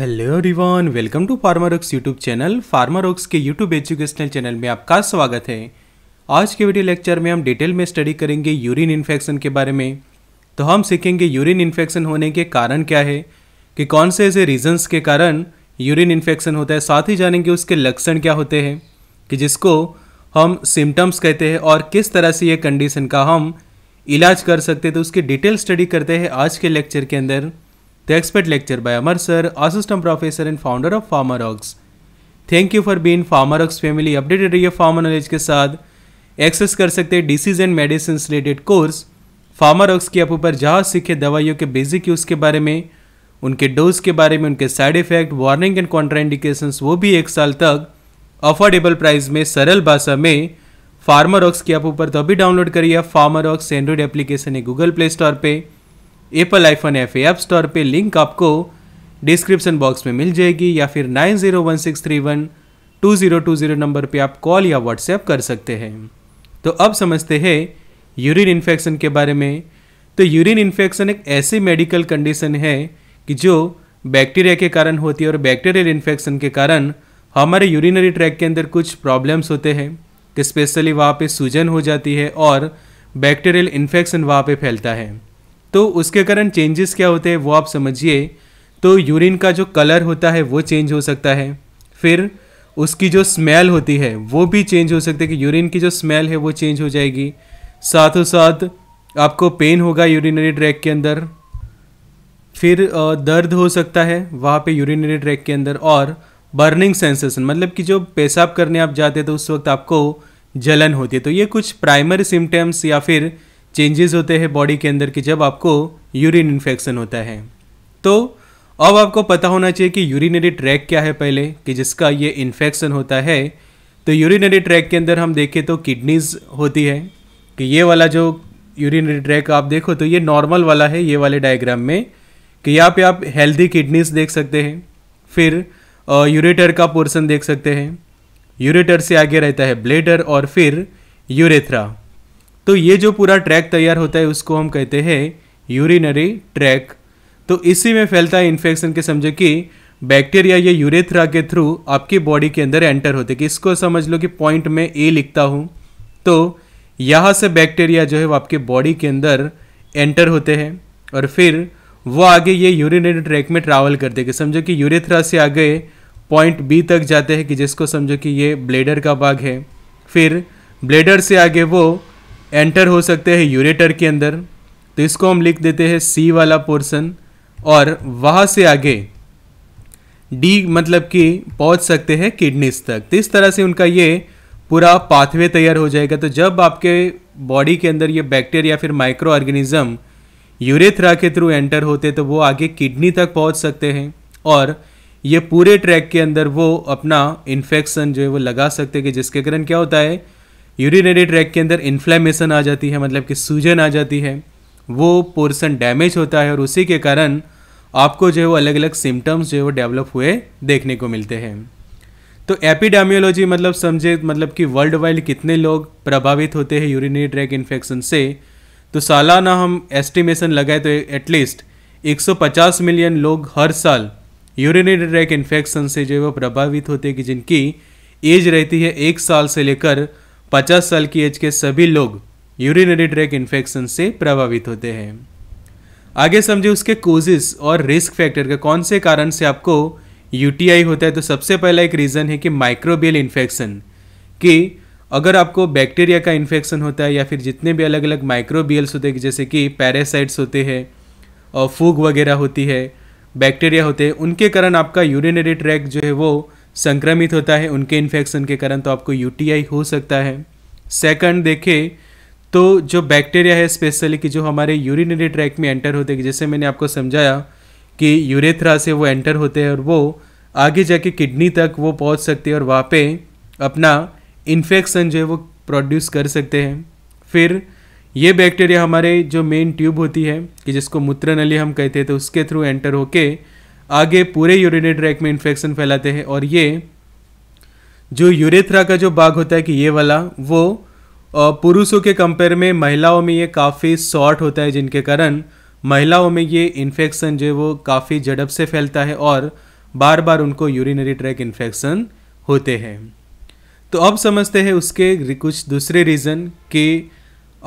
Hello everyone welcome to FarmerOx YouTube channel FarmerOx के YouTube educational channel में आपका स्वागत है आज के वीडियो लेक्चर में हम डिटेल में स्टडी करेंगे यूरिन इन्फेक्शन के बारे में तो हम सीखेंगे यूरिन इन्फेक्शन होने के कारण क्या है कि कौन से ऐसे रीजन्स के कारण यूरिन इन्फेक्शन होता है साथ ही जानेंगे उसके लक्षण क्या होते हैं कि जिसको हम सिम्टम्स कहते हैं और किस तरह से ये कंडीशन का हम इलाज कर सकते हैं तो उसकी डिटेल स्टडी करते हैं आज के लेक्चर के अंदर The expert lecture by Amar sir, assistant professor and founder of FarmerOx. Thank you for being FarmerOx family updated रहिए फार्मा नॉलेज के साथ एक्सेस कर सकते हैं disease and medicine related course FarmerOx की आप ऊपर जहाँ सीखे दवाइयों के बेसिक यूज़ के बारे में उनके डोज के बारे में उनके side effect warning and contraindications वो भी एक साल तक अफोर्डेबल प्राइस में सरल भाषा में फार्मारॉक्स की आप ऊपर तो अभी डाउनलोड करिए फार्मारॉक्स एंड्रॉयड एप्लीकेशन है गूगल प्ले स्टोर पर Apple iPhone a app store पर लिंक आपको डिस्क्रिप्शन बॉक्स में मिल जाएगी या फिर nine zero one six three one two zero two zero number पर आप कॉल या व्हाट्सएप कर सकते हैं तो अब समझते हैं यूरिन इन्फेक्शन के बारे में तो यूरिन इन्फेक्शन एक ऐसी मेडिकल कंडीशन है कि जो बैक्टीरिया के कारण होती है और बैक्टीरियल इन्फेक्शन के कारण हमारे यूरिनरी ट्रैक के अंदर कुछ प्रॉब्लम्स होते हैं कि तो स्पेशली वहाँ पे सूजन हो जाती है और बैक्टीरियल इन्फेक्शन वहाँ पे फैलता है तो उसके कारण चेंजेस क्या होते हैं वो आप समझिए तो यूरिन का जो कलर होता है वो चेंज हो सकता है फिर उसकी जो स्मेल होती है वो भी चेंज हो सकती है कि यूरिन की जो स्मेल है वो चेंज हो जाएगी साथों साथ आपको पेन होगा यूरिनरी ट्रैक के अंदर फिर दर्द हो सकता है वहाँ पे यूरिनरी ट्रैक के अंदर और बर्निंग सेंसेशन मतलब कि जो पेशाब करने आप जाते हैं तो उस वक्त आपको जलन होती है तो ये कुछ प्राइमरी सिम्टम्स या फिर चेंजेस होते हैं बॉडी के अंदर कि जब आपको यूरिन इन्फेक्शन होता है तो अब आपको पता होना चाहिए कि यूरिनरी ट्रैक क्या है पहले कि जिसका ये इन्फेक्शन होता है तो यूरिनरी ट्रैक के अंदर हम देखें तो किडनीज होती है कि ये वाला जो यूरिनरी ट्रैक आप देखो तो ये नॉर्मल वाला है ये वाले डायग्राम में कि यहाँ पे आप हेल्दी किडनीज देख सकते हैं फिर यूरेटर का पोर्सन देख सकते हैं यूरेटर से आगे रहता है ब्लेडर और फिर यूरेथ्रा तो ये जो पूरा ट्रैक तैयार होता है उसको हम कहते हैं यूरिनरी ट्रैक तो इसी में फैलता है इन्फेक्शन के समझो कि बैक्टीरिया ये यूरेथ्रा के थ्रू आपकी बॉडी के अंदर एंटर होते कि इसको समझ लो कि पॉइंट में ए लिखता हूँ तो यहाँ से बैक्टीरिया जो है वो आपके बॉडी के अंदर एंटर होते हैं और फिर वो आगे ये यूरिनरी ट्रैक में ट्रैवल करते कि समझो कि यूरेथ्रा से आगे पॉइंट बी तक जाते हैं कि जिसको समझो कि ये ब्लेडर का भाग है फिर ब्लेडर से आगे वो एंटर हो सकते हैं यूरेटर के अंदर तो इसको हम लिख देते हैं सी वाला पोर्सन और वहाँ से आगे डी मतलब कि पहुँच सकते हैं किडनीस तक तो इस तरह से उनका ये पूरा पाथवे तैयार हो जाएगा तो जब आपके बॉडी के अंदर ये बैक्टीरिया फिर माइक्रो ऑर्गेनिज्म यूरेथ्रा के थ्रू एंटर होते तो वो आगे किडनी तक पहुँच सकते हैं और ये पूरे ट्रैक के अंदर वो अपना इन्फेक्शन जो है वो लगा सकते हैं कि जिसके कारण क्या होता है यूरिनरी ट्रैक के अंदर इन्फ्लेमेशन आ जाती है मतलब कि सूजन आ जाती है वो पोर्सन डैमेज होता है और उसी के कारण आपको जो है वो अलग अलग सिम्टम्स जो है वो डेवलप हुए देखने को मिलते हैं तो एपिडामियोलॉजी मतलब समझे मतलब कि वर्ल्ड वाइड कितने लोग प्रभावित होते हैं यूरिनरी ट्रैक इन्फेक्शन से तो सालाना हम एस्टिमेशन लगाए तो एटलीस्ट 150 मिलियन लोग हर साल यूरिनरी ट्रैक इन्फेक्शन से जो है वो प्रभावित होते हैं कि जिनकी एज रहती है एक साल से लेकर पचास साल की एज के सभी लोग यूरिनरी ट्रैक इन्फेक्शन से प्रभावित होते हैं आगे समझे उसके कोजेस और रिस्क फैक्टर के कौन से कारण से आपको यूटीआई होता है तो सबसे पहला एक रीज़न है कि माइक्रोबियल इन्फेक्शन कि अगर आपको बैक्टीरिया का इन्फेक्शन होता है या फिर जितने भी अलग अलग माइक्रोबियल्स होते हैं जैसे कि पैरासाइट्स होते हैं और फूग वगैरह होती है बैक्टीरिया होते हैं उनके कारण आपका यूरिनरी ट्रैक जो है वो संक्रमित होता है उनके इन्फेक्शन के कारण तो आपको यूटीआई हो सकता है सेकंड देखें तो जो बैक्टीरिया है स्पेशली कि जो हमारे यूरिनरी ट्रैक में एंटर होते हैं जैसे मैंने आपको समझाया कि यूरेथ्रा से वो एंटर होते हैं और वो आगे जाके किडनी तक वो पहुंच सकते हैं और वहाँ पे अपना इन्फेक्शन जो है वो प्रोड्यूस कर सकते हैं फिर ये बैक्टीरिया हमारे जो मेन ट्यूब होती है कि जिसको मूत्र नली हम कहते हैं तो उसके थ्रू एंटर होके आगे पूरे यूरिनरी ट्रैक में इन्फेक्शन फैलाते हैं और ये जो यूरेथ्रा का जो बाग होता है कि ये वाला वो पुरुषों के कंपेयर में महिलाओं में ये काफ़ी शॉर्ट होता है जिनके कारण महिलाओं में ये इन्फेक्शन जो है वो काफ़ी जड़प से फैलता है और बार बार उनको यूरिनरी ट्रैक इन्फेक्शन होते हैं तो अब समझते हैं उसके कुछ दूसरे रीज़न कि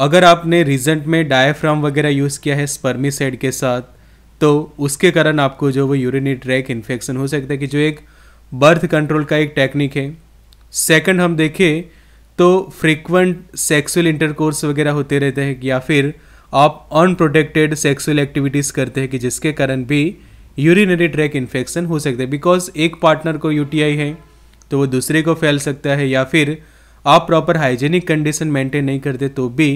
अगर आपने रिजेंट में डायफ्राम वगैरह यूज़ किया है स्पर्मिसाइड के साथ तो उसके कारण आपको जो वो यूरिनरी ट्रैक इन्फेक्शन हो सकता है कि जो एक बर्थ कंट्रोल का एक टेक्निक है सेकंड हम देखें तो फ्रीक्वेंट सेक्सुअल इंटरकोर्स वगैरह होते रहते हैं या फिर आप अनप्रोटेक्टेड सेक्सुअल एक्टिविटीज़ करते हैं कि जिसके कारण भी यूरिनरी ट्रैक इन्फेक्शन हो सकता है बिकॉज एक पार्टनर को यू है तो वो दूसरे को फैल सकता है या फिर आप प्रॉपर हाइजेनिक कंडीशन मेंटेन नहीं करते तो भी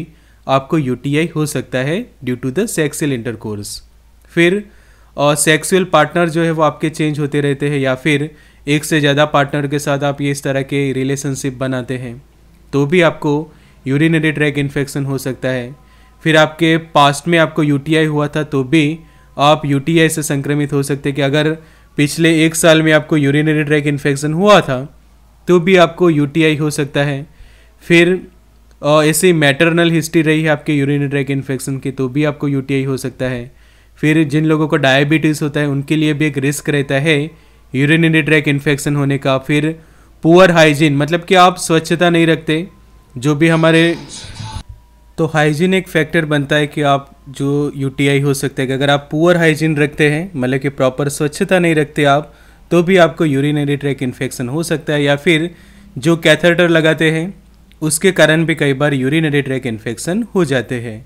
आपको यू हो सकता है due to the sexual intercourse फिर सेक्सुअल पार्टनर जो है वो आपके चेंज होते रहते हैं या फिर एक से ज़्यादा पार्टनर के साथ आप ये इस तरह के रिलेशनशिप बनाते हैं तो भी आपको यूरिनरी ट्रैक इन्फेक्शन हो सकता है फिर आपके पास्ट में आपको यू हुआ था तो भी आप यू से संक्रमित हो सकते हैं कि अगर पिछले एक साल में आपको यूरिनरी ट्रैक इन्फेक्शन हुआ था तो भी आपको यू हो सकता है फिर ऐसी मैटरनल हिस्ट्री रही है आपके यूरिनरी ट्रैक इन्फेक्शन की तो भी आपको यू हो सकता है फिर जिन लोगों को डायबिटीज़ होता है उनके लिए भी एक रिस्क रहता है यूरिनरी ट्रैक इन्फेक्शन होने का फिर पुअर हाइजीन मतलब कि आप स्वच्छता नहीं रखते जो भी हमारे तो हाइजीन एक फैक्टर बनता है कि आप जो यूटीआई हो सकता है कि अगर आप पुअर हाइजीन रखते हैं मतलब कि प्रॉपर स्वच्छता नहीं रखते आप तो भी आपको यूरिनरी ट्रैक इन्फेक्शन हो सकता है या फिर जो कैथेटर लगाते हैं उसके कारण भी कई बार यूरिनरी ट्रैक इन्फेक्शन हो जाते हैं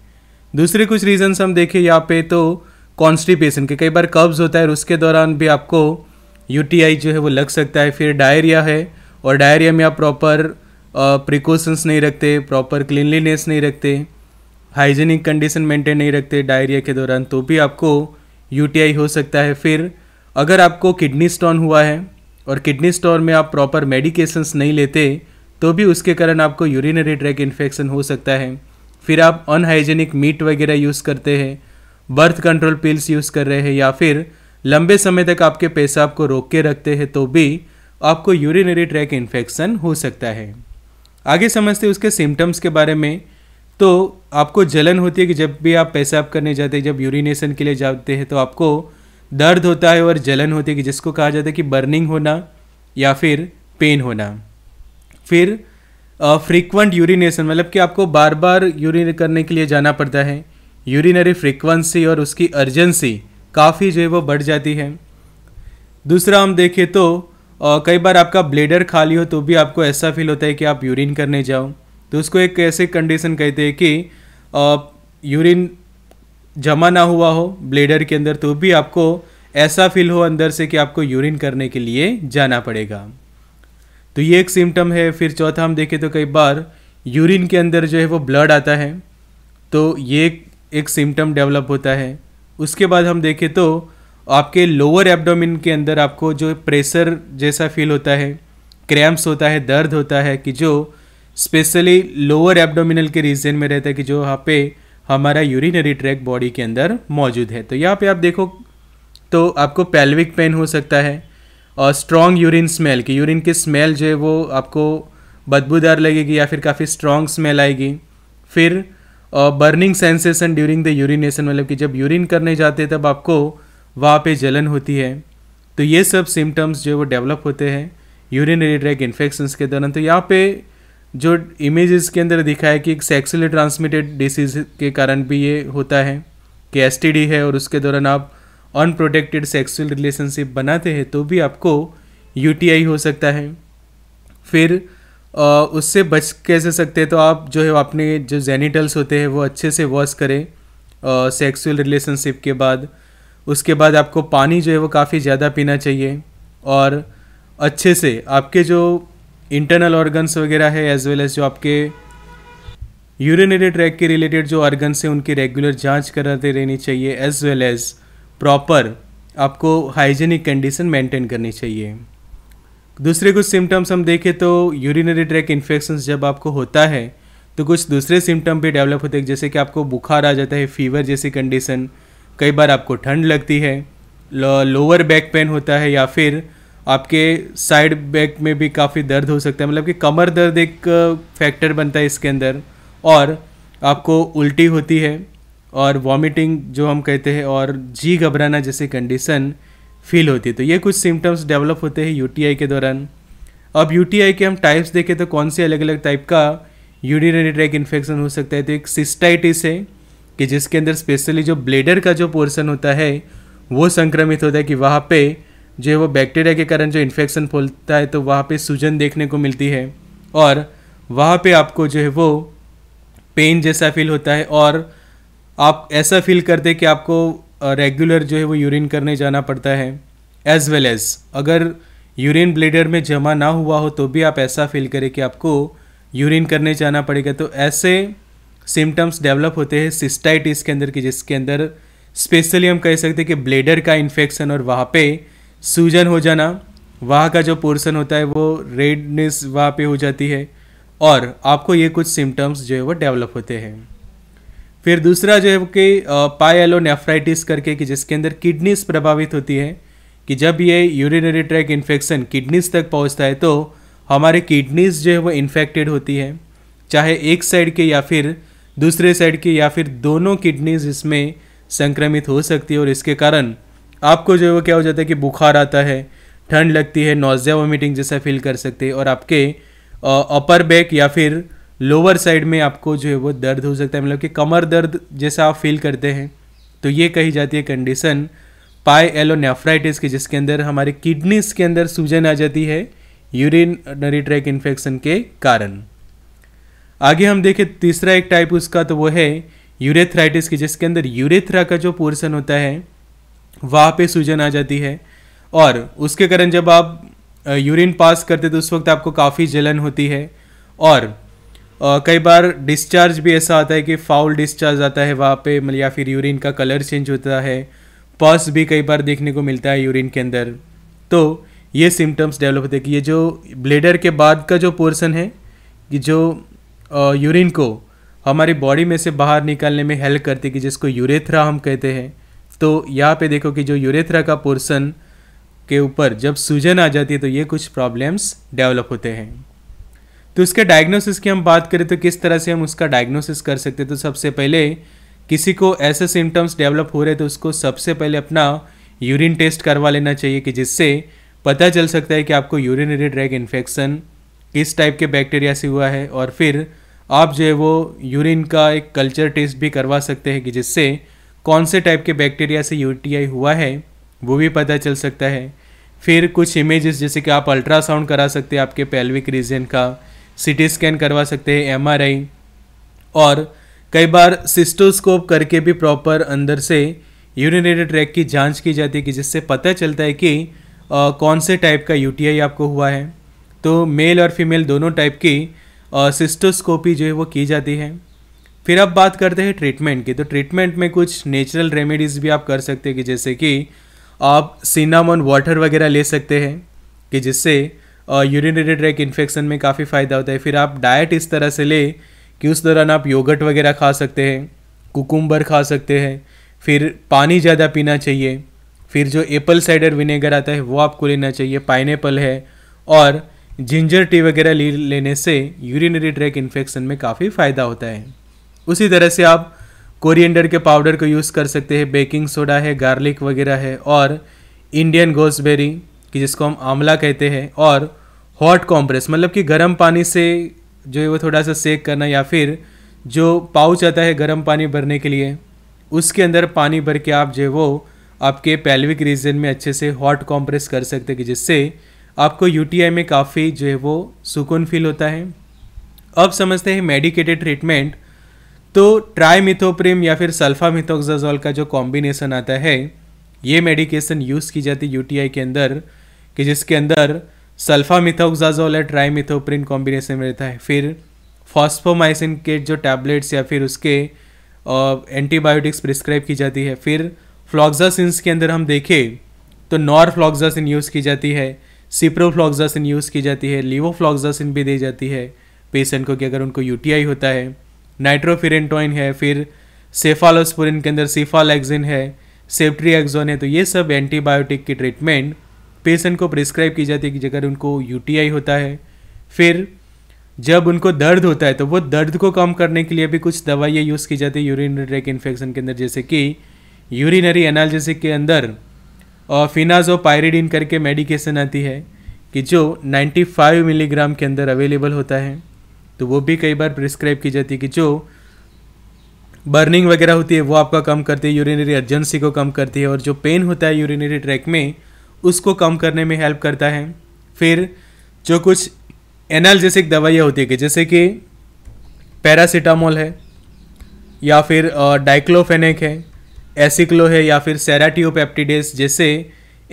दूसरे कुछ रीजन्स हम देखें यहाँ पे तो कॉन्स्टिपेशन के कई बार कब्ज़ होता है और उसके दौरान भी आपको यू जो है वो लग सकता है फिर डायरिया है और डायरिया में आप प्रॉपर प्रिकॉशंस नहीं रखते प्रॉपर क्लिनलीनेस नहीं रखते हाइजीनिक कंडीशन मेंटेन नहीं रखते डायरिया के दौरान तो भी आपको यू हो सकता है फिर अगर आपको किडनी स्टोन हुआ है और किडनी स्टोन में आप प्रॉपर मेडिकेशंस नहीं लेते तो भी उसके कारण आपको यूरिनरी ट्रैक इन्फेक्शन हो सकता है फिर आप अनहाइजेनिक मीट वगैरह यूज़ करते हैं बर्थ कंट्रोल पिल्स यूज़ कर रहे हैं या फिर लंबे समय तक आपके पेशाब को रोक के रखते हैं तो भी आपको यूरिनरी ट्रैक इन्फेक्शन हो सकता है आगे समझते उसके सिम्टम्स के बारे में तो आपको जलन होती है कि जब भी आप पेशाब करने जाते हैं जब यूरिनेशन के लिए जाते हैं तो आपको दर्द होता है और जलन होती है कि जिसको कहा जाता है कि बर्निंग होना या फिर पेन होना फिर फ्रीक्वेंट यूरिनेशन मतलब कि आपको बार बार यूरिन करने के लिए जाना पड़ता है यूरिनरी फ्रीक्वेंसी और उसकी अर्जेंसी काफ़ी जो है वो बढ़ जाती है दूसरा हम देखें तो कई बार आपका ब्लेडर खाली हो तो भी आपको ऐसा फील होता है कि आप यूरिन करने जाओ तो उसको एक ऐसे कंडीशन कहते हैं कि यूरिन जमा ना हुआ हो ब्लेडर के अंदर तो भी आपको ऐसा फील हो अंदर से कि आपको यूरिन करने के लिए जाना पड़ेगा तो ये एक सिम्टम है फिर चौथा हम देखें तो कई बार यूरिन के अंदर जो है वो ब्लड आता है तो ये एक एक सिम्टम डेवलप होता है उसके बाद हम देखें तो आपके लोअर एब्डोमिन के अंदर आपको जो प्रेशर जैसा फील होता है क्रैम्प्स होता है दर्द होता है कि जो स्पेशली लोअर एब्डोमिनल के रीजन में रहता है कि जो यहाँ पे हमारा यूरिनरी ट्रैक बॉडी के अंदर मौजूद है तो यहाँ पे आप देखो तो आपको पेल्विक पेन हो सकता है और स्ट्रॉन्ग यूरिन स्मेल की यूरिन की स्मेल जो है वो आपको बदबूदार लगेगी या फिर काफ़ी स्ट्रॉन्ग स्मेल आएगी फिर burning sensation during the urination मतलब कि जब यूरिन करने जाते तब आपको वहाँ पे जलन होती है तो ये सब सिम्टम्स जो वो डेवलप होते हैं यूरिनरी ट्रैक इन्फेक्शंस के दौरान तो यहाँ पे जो इमेजेस के अंदर दिखा है कि एक सेक्सुअली ट्रांसमिटेड डिसीज के कारण भी ये होता है कि एस है और उसके दौरान आप अनप्रोटेक्टेड सेक्सुअल रिलेशनशिप बनाते हैं तो भी आपको यू हो सकता है फिर उससे बच कैसे सकते हैं तो आप जो है अपने जो जेनिटल्स होते हैं वो अच्छे से वॉश करें सेक्सुअल रिलेशनशिप के बाद उसके बाद आपको पानी जो है वो काफ़ी ज़्यादा पीना चाहिए और अच्छे से आपके जो इंटरनल ऑर्गन्स वगैरह है एज वेल एज जो आपके यूरिनरी ट्रैक के रिलेटेड जो ऑर्गन्स हैं उनकी रेगुलर जांच कराते रहनी चाहिए एज वेल एज प्रॉपर आपको हाइजीनिक कंडीशन मेंटेन करनी चाहिए दूसरे कुछ सिम्टम्स हम देखें तो यूरिनरी ट्रैक इन्फेक्शन जब आपको होता है तो कुछ दूसरे सिम्टम भी डेवलप होते हैं जैसे कि आपको बुखार आ जाता है फीवर जैसी कंडीशन कई बार आपको ठंड लगती है लोअर बैक पेन होता है या फिर आपके साइड बैक में भी काफ़ी दर्द हो सकता है मतलब कि कमर दर्द एक फैक्टर बनता है इसके अंदर और आपको उल्टी होती है और वॉमिटिंग जो हम कहते हैं और जी घबराना जैसी कंडीशन फील होती है तो ये कुछ सिम्टम्स डेवलप होते हैं यूटीआई के दौरान अब यूटीआई के हम टाइप्स देखें तो कौन से अलग अलग टाइप का यूरिनरी ट्रैक इन्फेक्शन हो सकता है तो एक सिस्टाइटिस है कि जिसके अंदर स्पेशली जो ब्लेडर का जो पोर्सन होता है वो संक्रमित होता है कि वहाँ पे जो है वो बैक्टीरिया के कारण जो इन्फेक्शन फैलता है तो वहाँ पे सूजन देखने को मिलती है और वहाँ पे आपको जो है वो पेन जैसा फील होता है और आप ऐसा फील करते कि आपको रेगुलर जो है वो यूरिन करने जाना पड़ता है एज वेल एज अगर यूरिन ब्लेडर में जमा ना हुआ हो तो भी आप ऐसा फील करें कि आपको यूरिन करने जाना पड़ेगा तो ऐसे सिम्टम्स डेवलप होते हैं सिस्टाइटिस के अंदर कि जिसके अंदर स्पेशली हम कह सकते हैं कि ब्लेडर का इन्फेक्शन और वहाँ पे सूजन हो जाना वहाँ का जो पोर्सन होता है वो रेडनेस वहाँ पे हो जाती है और आपको ये कुछ सिम्टम्स जो है वो डेवलप होते हैं फिर दूसरा जो है वो कि पायलो नेफ्राइटिस करके कि जिसके अंदर किडनीज प्रभावित होती है कि जब ये यूरिनरी ट्रैक इन्फेक्शन किडनीज तक पहुंचता है तो हमारे किडनीज जो है वो इन्फेक्टेड होती है चाहे एक साइड के या फिर दूसरे साइड के या फिर दोनों किडनीज इसमें संक्रमित हो सकती है और इसके कारण आपको जो है वो क्या हो जाता है कि बुखार आता है ठंड लगती है नोजिया वोमिटिंग जैसा फील कर सकते हैं और आपके अपर बैक या फिर लोअर साइड में आपको जो है वो दर्द हो सकता है मतलब कि कमर दर्द जैसा आप फील करते हैं तो ये कही जाती है कंडीशन पाई एलोनेफ्राइटिस की जिसके अंदर हमारे किडनीज के अंदर सूजन आ जाती है यूरिनरी ट्रैक इन्फेक्शन के कारण आगे हम देखें तीसरा एक टाइप उसका तो वो है यूरेथ्राइटिस की जिसके अंदर यूरेथ्रा का जो पोर्सन होता है वहाँ पे सूजन आ जाती है और उसके कारण जब आप यूरिन पास करते तो उस वक्त आपको काफ़ी जलन होती है और कई बार डिस्चार्ज भी ऐसा आता है कि फाउल डिस्चार्ज आता है वहाँ पे मतलब या फिर यूरिन का कलर चेंज होता है पस भी कई बार देखने को मिलता है यूरिन के अंदर तो ये सिम्टम्स डेवलप होते हैं कि ये जो ब्लेडर के बाद का जो पोर्सन है कि जो यूरिन को हमारी बॉडी में से बाहर निकालने में हेल्प करती है कि जिसको यूरेथ्रा हम कहते हैं तो यहाँ पे देखो कि जो यूरेथ्रा का पोर्सन के ऊपर जब सूजन आ जाती है तो ये कुछ प्रॉब्लम्स डेवलप होते हैं तो इसके डायग्नोसिस की हम बात करें तो किस तरह से हम उसका डायग्नोसिस कर सकते हैं तो सबसे पहले किसी को ऐसे सिम्टम्स डेवलप हो रहे तो उसको सबसे पहले अपना यूरिन टेस्ट करवा लेना चाहिए कि जिससे पता चल सकता है कि आपको यूरिनरी ड्रैग इन्फेक्शन किस टाइप के बैक्टीरिया से हुआ है और फिर आप जो है वो यूरिन का एक कल्चर टेस्ट भी करवा सकते हैं कि जिससे कौन से टाइप के बैक्टीरिया से यूटीआई हुआ है वो भी पता चल सकता है फिर कुछ इमेजेस जैसे कि आप अल्ट्रासाउंड करा सकते हैं आपके पेल्विक रीजन का सी स्कैन करवा सकते हैं एम और कई बार सिस्टोस्कोप करके भी प्रॉपर अंदर से यूरिनेटरी ट्रैक की जांच की जाती है कि जिससे पता चलता है कि आ, कौन से टाइप का यूटीआई आपको हुआ है तो मेल और फीमेल दोनों टाइप की सिस्टोस्कोपी जो है वो की जाती है फिर अब बात करते हैं ट्रीटमेंट की तो ट्रीटमेंट में कुछ नेचुरल रेमेडीज़ भी आप कर सकते हैं कि जैसे कि आप सिनामन वाटर वगैरह ले सकते हैं कि जिससे यूरिनरी ट्रैक इन्फेक्शन में काफ़ी फ़ायदा होता है फिर आप डाइट इस तरह से ले कि उस दौरान आप योगट वगैरह खा सकते हैं कुकुम्बर खा सकते हैं फिर पानी ज़्यादा पीना चाहिए फिर जो एप्पल साइडर विनेगर आता है वो आपको लेना चाहिए पाइन है और जिंजर टी वगैरह ले लेने से यूरिनरी ट्रैक इन्फेक्शन में काफ़ी फ़ायदा होता है उसी तरह से आप कोरिएंडर के पाउडर को यूज़ कर सकते हैं बेकिंग सोडा है गार्लिक वगैरह है और इंडियन गोसबेरी कि जिसको हम आंवला कहते हैं और हॉट कॉम्प्रेस मतलब कि गर्म पानी से जो है वो थोड़ा सा सेक करना या फिर जो पाउच आता है गर्म पानी भरने के लिए उसके अंदर पानी भर के आप जो है वो आपके पैल्विक रीजन में अच्छे से हॉट कॉम्प्रेस कर सकते हैं जिससे आपको यूटीआई में काफ़ी जो है वो सुकून फील होता है अब समझते हैं मेडिकेटेड ट्रीटमेंट तो ट्राईमिथोप्रिम या फिर सल्फा मिथोक्जाजोल का जो कॉम्बिनेसन आता है ये मेडिकेशन यूज़ की जाती है यू के अंदर कि जिसके अंदर मिथोक्जाजोल या मिथोप्रिन कॉम्बिनेशन में रहता है फिर फॉस्फोमाइसिन के जो टैबलेट्स या फिर उसके एंटीबायोटिक्स प्रिस्क्राइब की जाती है फिर फ्लॉक्जासिन के अंदर हम देखें तो नॉर यूज़ की जाती है सिप्रोफ्लॉक्जासिन यूज़ की जाती है लिवोफ्लॉक्जासिन भी दी जाती है पेशेंट को कि अगर उनको यूटीआई होता है नाइट्रोफिरेंटोइन है फिर सेफालोस्पोरिन के अंदर सीफालैक्सिन है सेप्ट्री है तो ये सब एंटीबायोटिक की ट्रीटमेंट पेशेंट को प्रिस्क्राइब की जाती है कि जगह उनको यू होता है फिर जब उनको दर्द होता है तो वो दर्द को कम करने के लिए भी कुछ दवाइयाँ यूज़ की जाती है यूरिनरी ट्रैक इन्फेक्शन के अंदर जैसे कि यूरिनरी एनालिसिस के अंदर और फिनाजो पायरिडिन करके मेडिकेशन आती है कि जो 95 मिलीग्राम के अंदर अवेलेबल होता है तो वो भी कई बार प्रिस्क्राइब की जाती है कि जो बर्निंग वगैरह होती है वो आपका कम करती है यूरिनरी अर्जेंसी को कम करती है और जो पेन होता है यूरिनरी ट्रैक में उसको कम करने में हेल्प करता है फिर जो कुछ एनाल्जेसिक दवाइयाँ होती है कि जैसे कि पैरासीटामोल है या फिर डाइक्लोफेनिक है एसिक्लो है या फिर सेराटियोपेप्टिडेस जैसे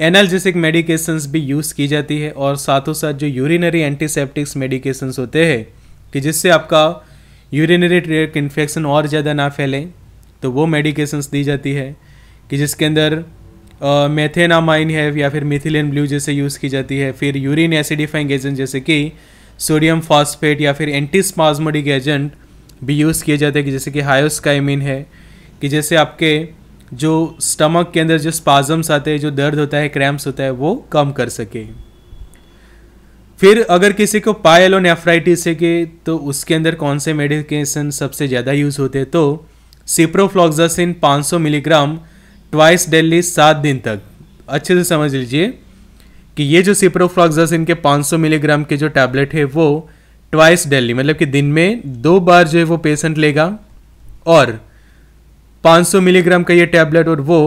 एनाल्जेसिक मेडिकेशंस भी यूज़ की जाती है और साथों साथ जो यूरिनरी एंटीसेप्टिक्स मेडिकेशंस होते हैं कि जिससे आपका यूरिनरी ट्रेक इन्फेक्शन और ज़्यादा ना फैले तो वो मेडिकेशंस दी जाती है कि जिसके अंदर मेथेनामाइन है या फिर मिथिलेन ब्लू जैसे यूज़ की जाती है फिर यूरिन एसिडिफाइंग एजेंट जैसे कि सोडियम फॉस्फेट या फिर स्पाजमोडिक एजेंट भी यूज़ किए जाते हैं कि जैसे कि हायोस्काइमिन है कि जैसे आपके जो स्टमक के अंदर जो स्पाजम्स आते हैं जो दर्द होता है क्रैम्प्स होता है वो कम कर सके फिर अगर किसी को नेफ्राइटिस है कि तो उसके अंदर कौन से मेडिकेशन सबसे ज़्यादा यूज़ होते हैं तो सिप्रोफ्लॉक्सासिन 500 मिलीग्राम ट्वाइस डेली सात दिन तक अच्छे से समझ लीजिए कि ये जो सिप्रोफ्लॉक्सस इनके 500 मिलीग्राम के जो टैबलेट है वो ट्वाइस डेली मतलब कि दिन में दो बार जो है वो पेशेंट लेगा और 500 मिलीग्राम का ये टैबलेट और वो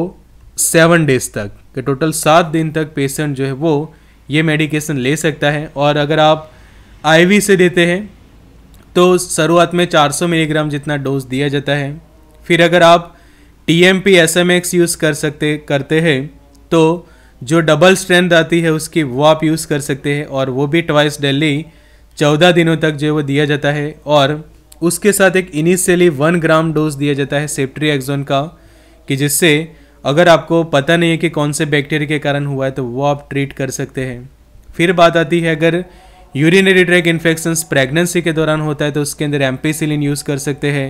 सेवन डेज तक कि टोटल सात दिन तक पेशेंट जो है वो ये मेडिकेशन ले सकता है और अगर आप आईवी से देते हैं तो शुरुआत में 400 मिलीग्राम जितना डोज दिया जाता है फिर अगर आप T M P S M X use कर सकते करते हैं तो जो डबल स्ट्रेंथ आती है उसकी वो आप यूज़ कर सकते हैं और वो भी ट्वाइस डेली चौदह दिनों तक जो है वो दिया जाता है और उसके साथ एक इनिशियली वन ग्राम डोज दिया जाता है सेप्ट्री एक्जोन का कि जिससे अगर आपको पता नहीं है कि कौन से बैक्टीरिया के कारण हुआ है तो वो आप ट्रीट कर सकते हैं फिर बात आती है अगर यूरिनरी ट्रैक इन्फेक्शन प्रेगनेंसी के दौरान होता है तो उसके अंदर एम्पीसिलिन यूज़ कर सकते हैं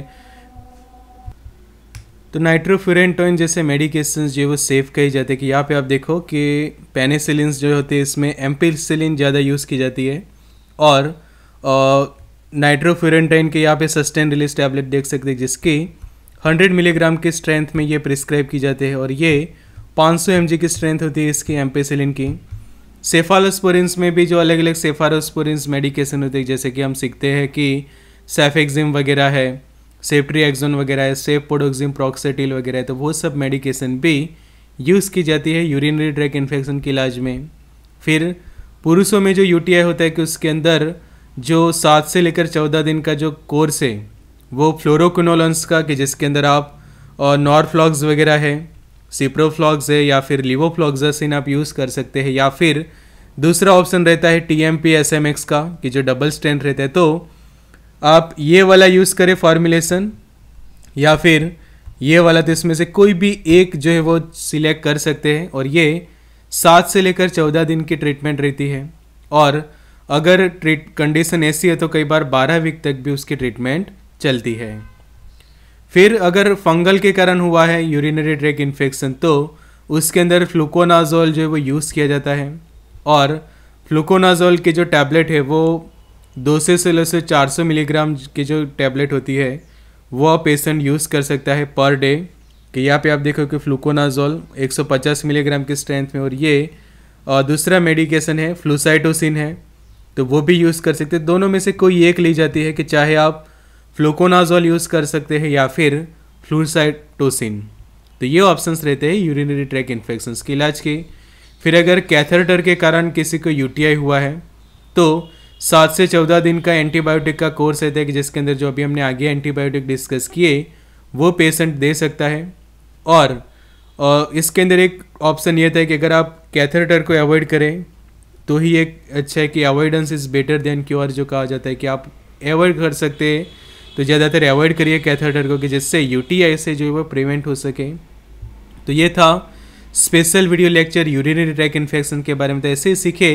तो नाइट्रोफ्यूरेंटोइन जैसे मेडिकेशन जो वो सेफ़ कही जाते हैं कि यहाँ पे आप देखो कि पेनेसिलिन जो होते हैं इसमें एम्पिसिलिन ज़्यादा यूज़ की जाती है और नाइट्रोफ्यूरेंटाइन के यहाँ पे सस्टेन रिलीज टैबलेट देख सकते हैं जिसकी 100 मिलीग्राम की स्ट्रेंथ में ये प्रिस्क्राइब की जाती है और ये 500 सौ की स्ट्रेंथ होती है इसकी एम्पेसिलिन की सेफालोस्पोरिन्स में भी जो अलग अलग सेफालोस्पोरिन्स मेडिकेशन होते हैं जैसे कि हम सीखते हैं कि सेफेक्जिम वगैरह है सेफ्ट्री एक्जोन वगैरह है सेफ पोडोक्सिम प्रोक्सेटिल वगैरह है तो वो सब मेडिकेशन भी यूज़ की जाती है यूरिनरी ट्रैक इन्फेक्शन के इलाज में फिर पुरुषों में जो यू होता है कि उसके अंदर जो सात से लेकर चौदह दिन का जो कोर्स है वो फ्लोरोक्नोलॉन्स का कि जिसके अंदर आप नॉर्फ्लॉक्स वगैरह है सिप्रोफ्लॉग्स है या फिर लिवोफ्लॉक्सासिन आप यूज़ कर सकते हैं या फिर दूसरा ऑप्शन रहता है T M P S M X का कि जो डबल स्ट्रेंथ रहता है तो आप ये वाला यूज़ करें फार्मूलेशन या फिर ये वाला तो इसमें से कोई भी एक जो है वो सिलेक्ट कर सकते हैं और ये सात से लेकर चौदह दिन की ट्रीटमेंट रहती है और अगर ट्रीट कंडीशन ऐसी है तो कई बार बारह वीक तक भी उसकी ट्रीटमेंट चलती है फिर अगर फंगल के कारण हुआ है यूरिनरी ट्रैक इन्फेक्शन तो उसके अंदर फ्लूकोनाजोल जो है वो यूज़ किया जाता है और फ्लूकोनाजोल के जो टैबलेट है वो दो से सोलह से चार सौ मिलीग्राम की जो टैबलेट होती है वो पेशेंट यूज़ कर सकता है पर डे कि यहाँ पे आप देखो कि फ्लूकोनाजोल 150 मिलीग्राम की स्ट्रेंथ में और ये और दूसरा मेडिकेशन है फ्लूसाइटोसिन है तो वो भी यूज़ कर सकते हैं दोनों में से कोई एक ली जाती है कि चाहे आप फ्लूकोनाजोल यूज़ कर सकते हैं या फिर फ्लूसाइटोसिन तो ये ऑप्शंस रहते हैं यूरिनरी ट्रैक इन्फेक्शंस के इलाज के फिर अगर कैथेटर के कारण किसी को यूटीआई हुआ है तो सात से चौदह दिन का एंटीबायोटिक का कोर्स रहता है कि जिसके अंदर जो अभी हमने आगे एंटीबायोटिक डिस्कस किए वो पेशेंट दे सकता है और इसके अंदर एक ऑप्शन ये था कि अगर आप कैथेटर को अवॉइड करें तो ही एक अच्छा है कि avoidance is better than cure जो कहा जाता है कि आप अवॉइड कर सकते हैं तो ज़्यादातर अवॉइड करिए कैथेटर को कि जिससे यूटीआई से जो है वो प्रिवेंट हो सके तो ये था special video lecture urinary tract infection के बारे में तो ऐसे ही सीखे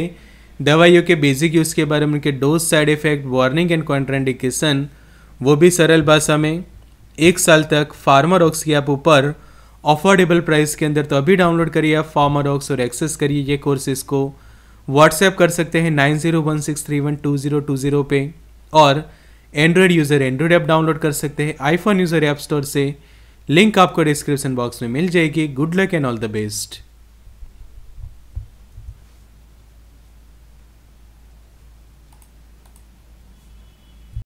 दवाइयों के बेसिक यूज़ के बारे में उनके dose side effect warning and contraindication वो भी सरल भाषा में एक साल तक फार्मारॉक्स की ऐप ऊपर अफोर्डेबल प्राइस के अंदर तो अभी डाउनलोड करिए आप फार्मारॉक्स और एक्सेस करिए ये कोर्सेज को व्हाट्सएप कर सकते हैं nine zero one six three one two zero two zero पे और android user android app download कर सकते हैं आईफोन यूज़र ऐप स्टोर से लिंक आपको डिस्क्रिप्शन बॉक्स में मिल जाएगी good luck and all the best